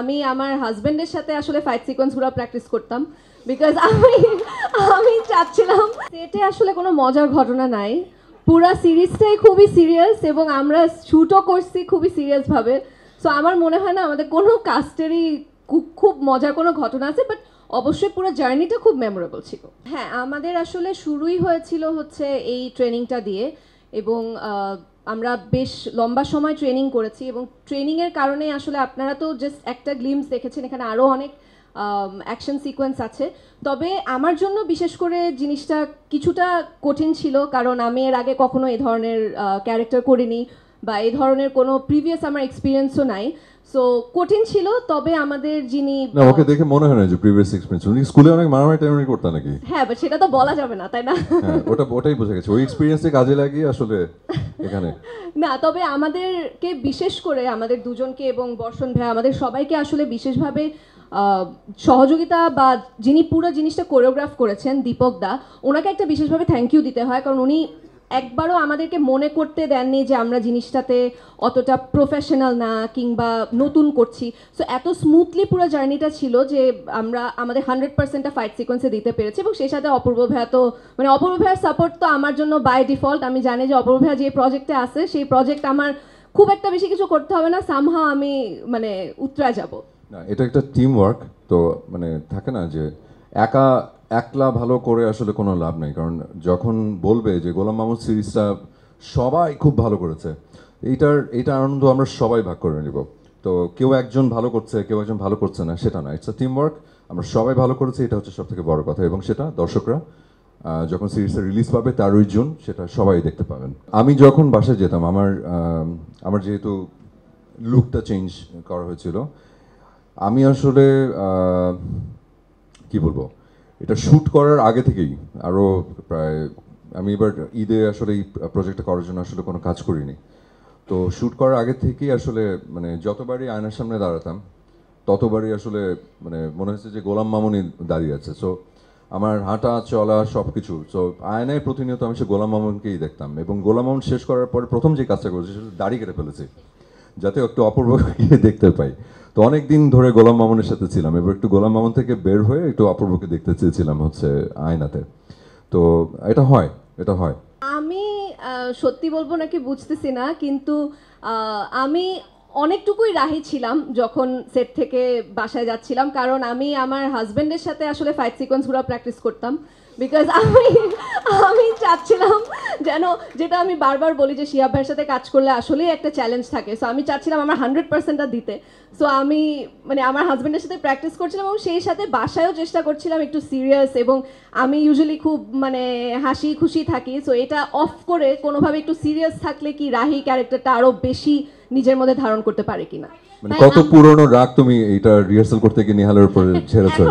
আমি আমার হাজব্যান্ডের সাথে আসলে ফাইট সিকোয়েন্সগুলো প্র্যাকটিস করতাম বিকজ আমি আমি চাচ্ছিলাম সেটে আসলে কোনো মজার ঘটনা নাই পুরা সিরিজটাই খুবই সিরিয়াস এবং আমরা শ্যুটও করছি খুবই সিরিয়াসভাবে সো আমার মনে হয় না আমাদের কোনো কাস্টেরই খুব মজার কোনো ঘটনা আছে বাট অবশ্যই পুরো জার্নিটা খুব মেমোরেবল ছিল হ্যাঁ আমাদের আসলে শুরুই হয়েছিল হচ্ছে এই ট্রেনিংটা দিয়ে এবং আমরা বেশ লম্বা সময় ট্রেনিং করেছি এবং ট্রেনিংয়ের কারণে আসলে আপনারা তো জাস্ট একটা গ্লিমস দেখেছেন এখানে আরও অনেক অ্যাকশন সিকোয়েন্স আছে তবে আমার জন্য বিশেষ করে জিনিসটা কিছুটা কঠিন ছিল কারণ আমি এর আগে কখনো এ ধরনের ক্যারেক্টার করিনি বা এই ধরনের কোনো প্রিভিয়াস আমার এক্সপিরিয়েন্সও নাই সো কঠিন ছিল তবে আমাদের যিনি না ওকে দেখে মনে হয় না যে প্রিভিয়াস এক্সপিরিয়েন্স উনি স্কুলে অনেক মারামারি টাইমারি করতেন নাকি হ্যাঁ বাট সেটা তো বলা যাবে না তাই না হ্যাঁ, ওটা ওটাই বোঝা গেছে ওই এক্সপিরিয়েন্সে কাজে লাগিয়ে আসলে এখানে না তবে আমাদেরকে বিশেষ করে আমাদের দুজনকে এবং বর্ষণ ভাই আমাদের সবাইকে আসলে বিশেষভাবে সহযোগিতা বা যিনি পুরো জিনিসটা কোরিওগ্রাফ করেছেন দীপক দা ওনাকে একটা বিশেষভাবে থ্যাংক ইউ দিতে হয় কারণ উনি একবারও আমাদেরকে মনে করতে দেননি যে আমরা জিনিসটাতে অতটা প্রফেশনাল না কিংবা নতুন করছি সো এত স্মুথলি পুরো জার্নিটা ছিল যে আমরা আমাদের হান্ড্রেড পার্সেন্টটা ফাইট সিকোয়েন্সে দিতে পেরেছি এবং সেই সাথে অপূর্ব ভাইয়া তো মানে অপূর্ব ভাইয়ার সাপোর্ট তো আমার জন্য বাই ডিফল্ট আমি জানি যে অপূর্ব ভাইয়া যে প্রজেক্টে আসে সেই প্রজেক্ট আমার খুব একটা বেশি কিছু করতে হবে না সামহা আমি মানে উত্তরা যাব না এটা একটা টিম ওয়ার্ক তো মানে থাকে না যে একা একলা ভালো করে আসলে কোনো লাভ নেই কারণ যখন বলবে যে গোলাম মাহমুদ সিরিজটা সবাই খুব ভালো করেছে এইটার এইটা আনন্দ আমরা সবাই ভাগ করে নিব তো কেউ একজন ভালো করছে কেউ একজন ভালো করছে না সেটা না ইটস আ টিম ওয়ার্ক আমরা সবাই ভালো করেছি এটা হচ্ছে সব থেকে বড় কথা এবং সেটা দর্শকরা যখন সিরিজটা রিলিজ পাবে তেরোই জুন সেটা সবাই দেখতে পাবেন আমি যখন বাসায় যেতাম আমার আমার যেহেতু লুকটা চেঞ্জ করা হয়েছিল আমি আসলে কি বলবো এটা শ্যুট করার আগে থেকেই আরও প্রায় আমি এবার ঈদে আসলে এই প্রজেক্টটা করার জন্য আসলে কোনো কাজ করিনি তো শ্যুট করার আগে থেকেই আসলে মানে যতবারই আয়নার সামনে দাঁড়াতাম ততবারই আসলে মানে মনে হচ্ছে যে গোলাম মামুনি দাঁড়িয়ে আছে সো আমার হাঁটা চলা সব কিছু সো আয়নায় প্রতিনিয়ত আমি সে গোলাম মামুনকেই দেখতাম এবং গোলাম মামুন শেষ করার পরে প্রথম যে কাজটা করেছি সেটা দাঁড়িয়ে কেটে ফেলেছি যাতে একটু অপূর্ব দেখতে পাই তো অনেক দিন ধরে গোলাম মামুনের সাথে ছিলাম এবার একটু গোলাম মামুন থেকে বের হয়ে একটু অপূর্বকে দেখতে চেয়েছিলাম হচ্ছে আয়নাতে তো এটা হয় এটা হয় আমি সত্যি বলবো নাকি বুঝতেছি না কিন্তু আমি অনেকটুকুই রাহি ছিলাম যখন সেট থেকে বাসায় যাচ্ছিলাম কারণ আমি আমার হাজব্যান্ডের সাথে আসলে ফাইট সিকোয়েন্সগুলো প্র্যাকটিস করতাম বিকজ আমি আমি চাচ্ছিলাম যেন যেটা আমি বারবার বলি যে শিয়া ভাইয়ের সাথে কাজ করলে আসলেই একটা চ্যালেঞ্জ থাকে সো আমি চাচ্ছিলাম আমার হান্ড্রেড পার্সেন্টটা দিতে সো আমি মানে আমার হাজব্যান্ডের সাথে প্র্যাকটিস করছিলাম এবং সেই সাথে বাসায়ও চেষ্টা করছিলাম একটু সিরিয়াস এবং আমি ইউজুয়ালি খুব মানে হাসি খুশি থাকি সো এটা অফ করে কোনোভাবে একটু সিরিয়াস থাকলে কি রাহি ক্যারেক্টারটা আরও বেশি নিজের মধ্যে ধারণ করতে পারে কিনা মানে কত পুরনো রাগ তুমি এটা রিহার্সাল করতে গিয়ে নিহালের উপরে ছেড়েছো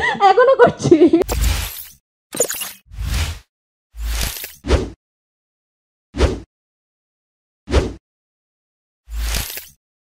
এখনো করছি